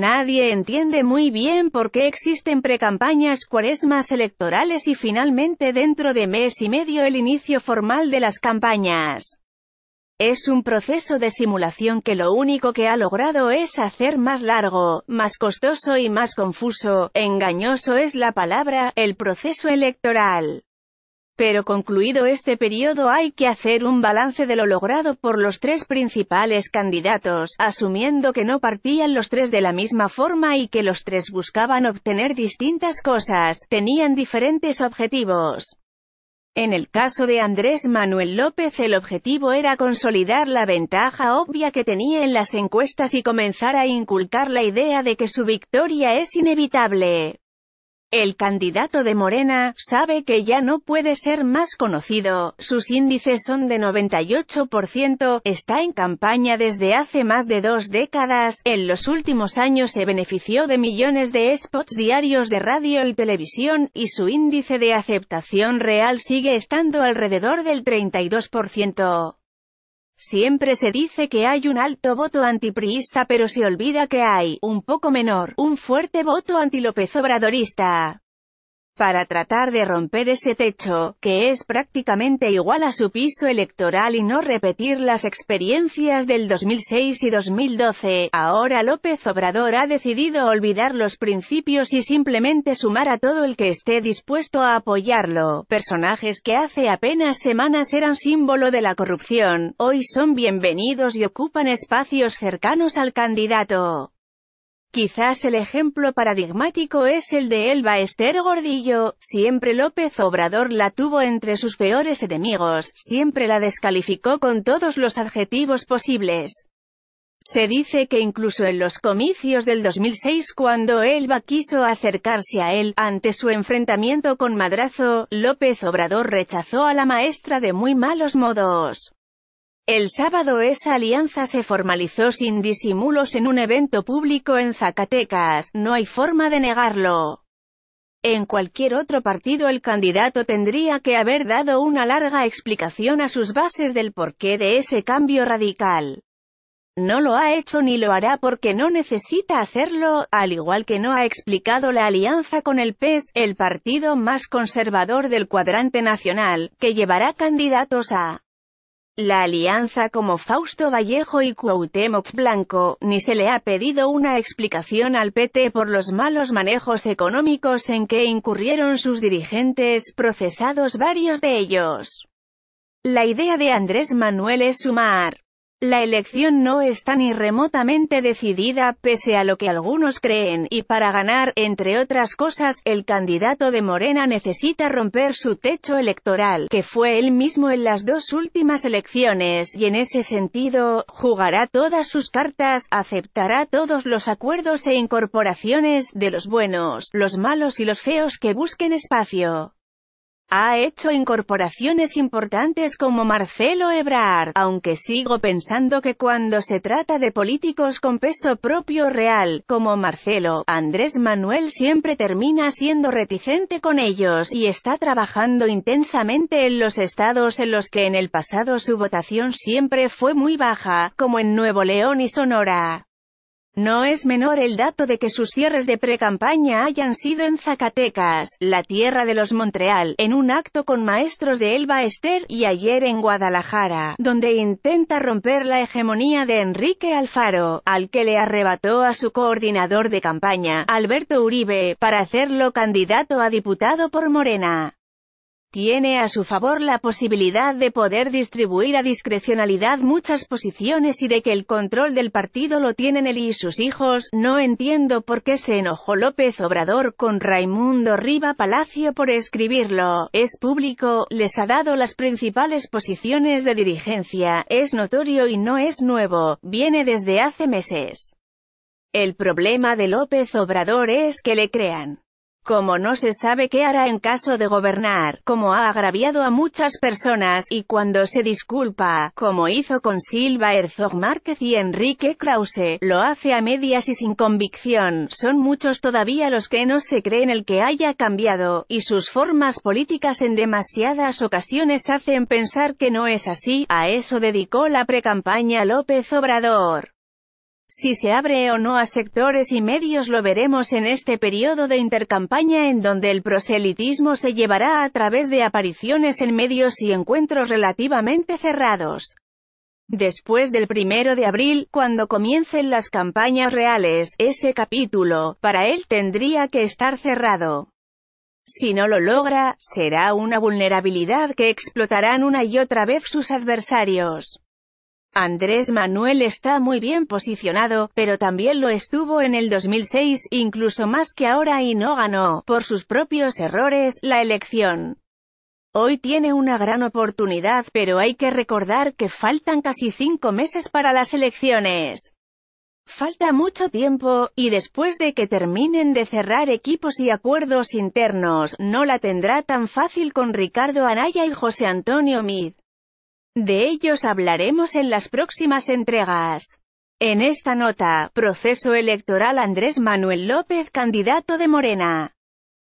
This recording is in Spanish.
Nadie entiende muy bien por qué existen precampañas cuaresmas electorales y finalmente dentro de mes y medio el inicio formal de las campañas. Es un proceso de simulación que lo único que ha logrado es hacer más largo, más costoso y más confuso, engañoso es la palabra, el proceso electoral. Pero concluido este periodo hay que hacer un balance de lo logrado por los tres principales candidatos, asumiendo que no partían los tres de la misma forma y que los tres buscaban obtener distintas cosas, tenían diferentes objetivos. En el caso de Andrés Manuel López el objetivo era consolidar la ventaja obvia que tenía en las encuestas y comenzar a inculcar la idea de que su victoria es inevitable. El candidato de Morena, sabe que ya no puede ser más conocido, sus índices son de 98%, está en campaña desde hace más de dos décadas, en los últimos años se benefició de millones de spots diarios de radio y televisión, y su índice de aceptación real sigue estando alrededor del 32%. Siempre se dice que hay un alto voto antipriista pero se olvida que hay, un poco menor, un fuerte voto antilopezobradorista. obradorista para tratar de romper ese techo, que es prácticamente igual a su piso electoral y no repetir las experiencias del 2006 y 2012. Ahora López Obrador ha decidido olvidar los principios y simplemente sumar a todo el que esté dispuesto a apoyarlo. Personajes que hace apenas semanas eran símbolo de la corrupción, hoy son bienvenidos y ocupan espacios cercanos al candidato. Quizás el ejemplo paradigmático es el de Elba Esther Gordillo, siempre López Obrador la tuvo entre sus peores enemigos, siempre la descalificó con todos los adjetivos posibles. Se dice que incluso en los comicios del 2006 cuando Elba quiso acercarse a él, ante su enfrentamiento con Madrazo, López Obrador rechazó a la maestra de muy malos modos. El sábado esa alianza se formalizó sin disimulos en un evento público en Zacatecas, no hay forma de negarlo. En cualquier otro partido el candidato tendría que haber dado una larga explicación a sus bases del porqué de ese cambio radical. No lo ha hecho ni lo hará porque no necesita hacerlo, al igual que no ha explicado la alianza con el PES, el partido más conservador del cuadrante nacional, que llevará candidatos a la alianza como Fausto Vallejo y Cuauhtémoc Blanco, ni se le ha pedido una explicación al PT por los malos manejos económicos en que incurrieron sus dirigentes, procesados varios de ellos. La idea de Andrés Manuel es sumar la elección no está ni remotamente decidida, pese a lo que algunos creen, y para ganar, entre otras cosas, el candidato de Morena necesita romper su techo electoral, que fue él mismo en las dos últimas elecciones, y en ese sentido, jugará todas sus cartas, aceptará todos los acuerdos e incorporaciones, de los buenos, los malos y los feos que busquen espacio. Ha hecho incorporaciones importantes como Marcelo Ebrard, aunque sigo pensando que cuando se trata de políticos con peso propio real, como Marcelo, Andrés Manuel siempre termina siendo reticente con ellos, y está trabajando intensamente en los estados en los que en el pasado su votación siempre fue muy baja, como en Nuevo León y Sonora. No es menor el dato de que sus cierres de precampaña hayan sido en Zacatecas, la tierra de los Montreal, en un acto con maestros de Elba Esther, y ayer en Guadalajara, donde intenta romper la hegemonía de Enrique Alfaro, al que le arrebató a su coordinador de campaña, Alberto Uribe, para hacerlo candidato a diputado por Morena. Tiene a su favor la posibilidad de poder distribuir a discrecionalidad muchas posiciones y de que el control del partido lo tienen él y sus hijos. No entiendo por qué se enojó López Obrador con Raimundo Riva Palacio por escribirlo. Es público, les ha dado las principales posiciones de dirigencia, es notorio y no es nuevo, viene desde hace meses. El problema de López Obrador es que le crean. Como no se sabe qué hará en caso de gobernar, como ha agraviado a muchas personas, y cuando se disculpa, como hizo con Silva Herzog Márquez y Enrique Krause, lo hace a medias y sin convicción, son muchos todavía los que no se creen el que haya cambiado, y sus formas políticas en demasiadas ocasiones hacen pensar que no es así, a eso dedicó la precampaña López Obrador. Si se abre o no a sectores y medios lo veremos en este periodo de intercampaña en donde el proselitismo se llevará a través de apariciones en medios y encuentros relativamente cerrados. Después del primero de abril, cuando comiencen las campañas reales, ese capítulo, para él tendría que estar cerrado. Si no lo logra, será una vulnerabilidad que explotarán una y otra vez sus adversarios. Andrés Manuel está muy bien posicionado, pero también lo estuvo en el 2006, incluso más que ahora y no ganó, por sus propios errores, la elección. Hoy tiene una gran oportunidad, pero hay que recordar que faltan casi cinco meses para las elecciones. Falta mucho tiempo, y después de que terminen de cerrar equipos y acuerdos internos, no la tendrá tan fácil con Ricardo Anaya y José Antonio Mid. De ellos hablaremos en las próximas entregas. En esta nota, proceso electoral Andrés Manuel López candidato de Morena.